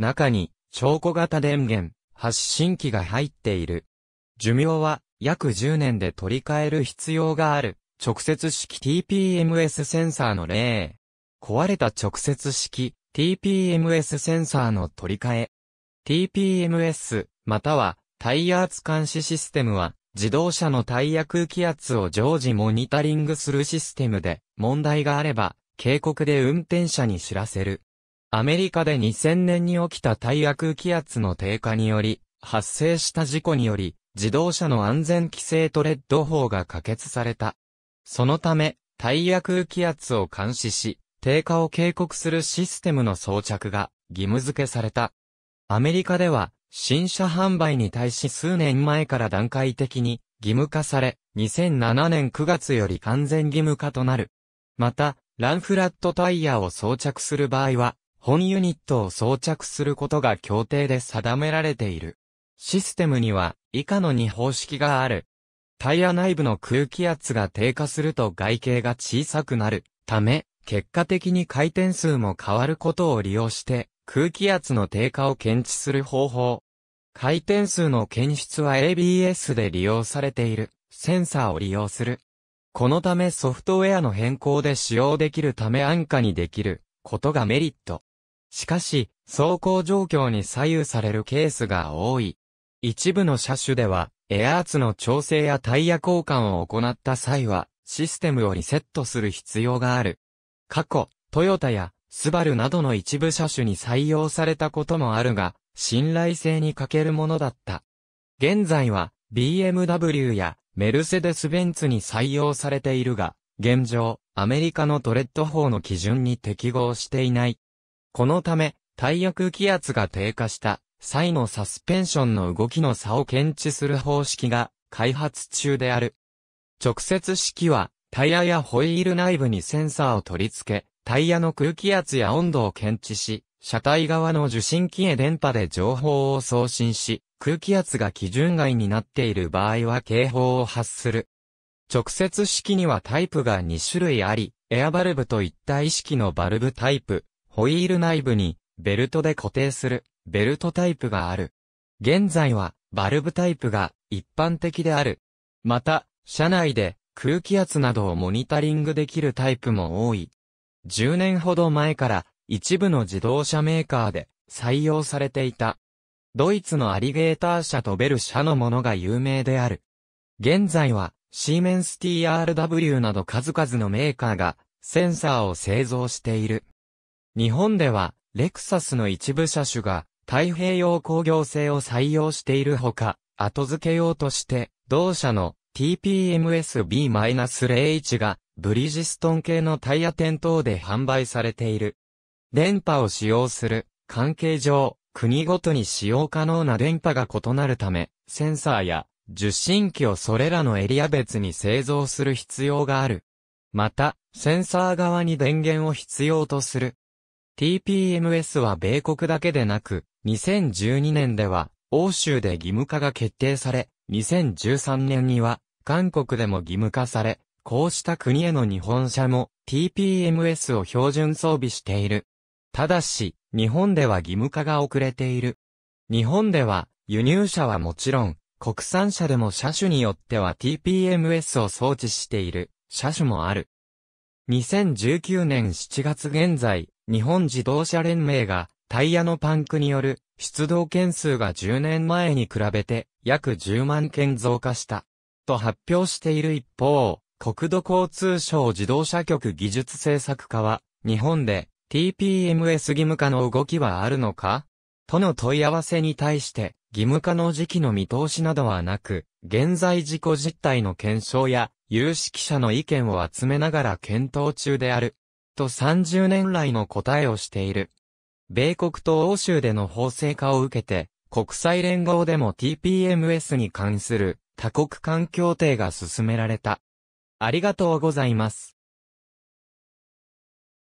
中に、証拠型電源、発信機が入っている。寿命は、約10年で取り替える必要がある、直接式 TPMS センサーの例。壊れた直接式 TPMS センサーの取り替え。TPMS、または、タイヤ圧監視システムは、自動車のタイヤ空気圧を常時モニタリングするシステムで、問題があれば、警告で運転者に知らせる。アメリカで2000年に起きたタイヤ空気圧の低下により、発生した事故により、自動車の安全規制トレッド法が可決された。そのため、タイヤ空気圧を監視し、低下を警告するシステムの装着が義務付けされた。アメリカでは、新車販売に対し数年前から段階的に義務化され、2007年9月より完全義務化となる。また、ランフラットタイヤを装着する場合は、本ユニットを装着することが協定で定められている。システムには以下の2方式がある。タイヤ内部の空気圧が低下すると外径が小さくなるため、結果的に回転数も変わることを利用して空気圧の低下を検知する方法。回転数の検出は ABS で利用されているセンサーを利用する。このためソフトウェアの変更で使用できるため安価にできることがメリット。しかし、走行状況に左右されるケースが多い。一部の車種では、エアーツの調整やタイヤ交換を行った際は、システムをリセットする必要がある。過去、トヨタやスバルなどの一部車種に採用されたこともあるが、信頼性に欠けるものだった。現在は BMW やメルセデス・ベンツに採用されているが、現状、アメリカのトレッド法の基準に適合していない。このため、タイヤ空気圧が低下した際のサスペンションの動きの差を検知する方式が開発中である。直接式はタイヤやホイール内部にセンサーを取り付け、タイヤの空気圧や温度を検知し、車体側の受信機へ電波で情報を送信し、空気圧が基準外になっている場合は警報を発する。直接式にはタイプが2種類あり、エアバルブと一体式のバルブタイプ、ホイール内部にベルトで固定するベルトタイプがある。現在はバルブタイプが一般的である。また、車内で空気圧などをモニタリングできるタイプも多い。10年ほど前から一部の自動車メーカーで採用されていた。ドイツのアリゲーター車とベル車のものが有名である。現在はシーメンス TRW など数々のメーカーがセンサーを製造している。日本では、レクサスの一部車種が、太平洋工業製を採用しているほか、後付け用として、同社の TPMS-B-01 が、ブリジストン系のタイヤ店等で販売されている。電波を使用する、関係上、国ごとに使用可能な電波が異なるため、センサーや受信機をそれらのエリア別に製造する必要がある。また、センサー側に電源を必要とする TPMS は米国だけでなく、2012年では、欧州で義務化が決定され、2013年には、韓国でも義務化され、こうした国への日本車も TPMS を標準装備している。ただし、日本では義務化が遅れている。日本では、輸入車はもちろん、国産車でも車種によっては TPMS を装置している車種もある。2019年7月現在、日本自動車連盟がタイヤのパンクによる出動件数が10年前に比べて約10万件増加した。と発表している一方、国土交通省自動車局技術政策課は、日本で TPMS 義務化の動きはあるのかとの問い合わせに対して、義務化の時期の見通しなどはなく、現在事故実態の検証や、有識者の意見を集めながら検討中である、と30年来の答えをしている。米国と欧州での法制化を受けて、国際連合でも TPMS に関する多国間協定が進められた。ありがとうございます。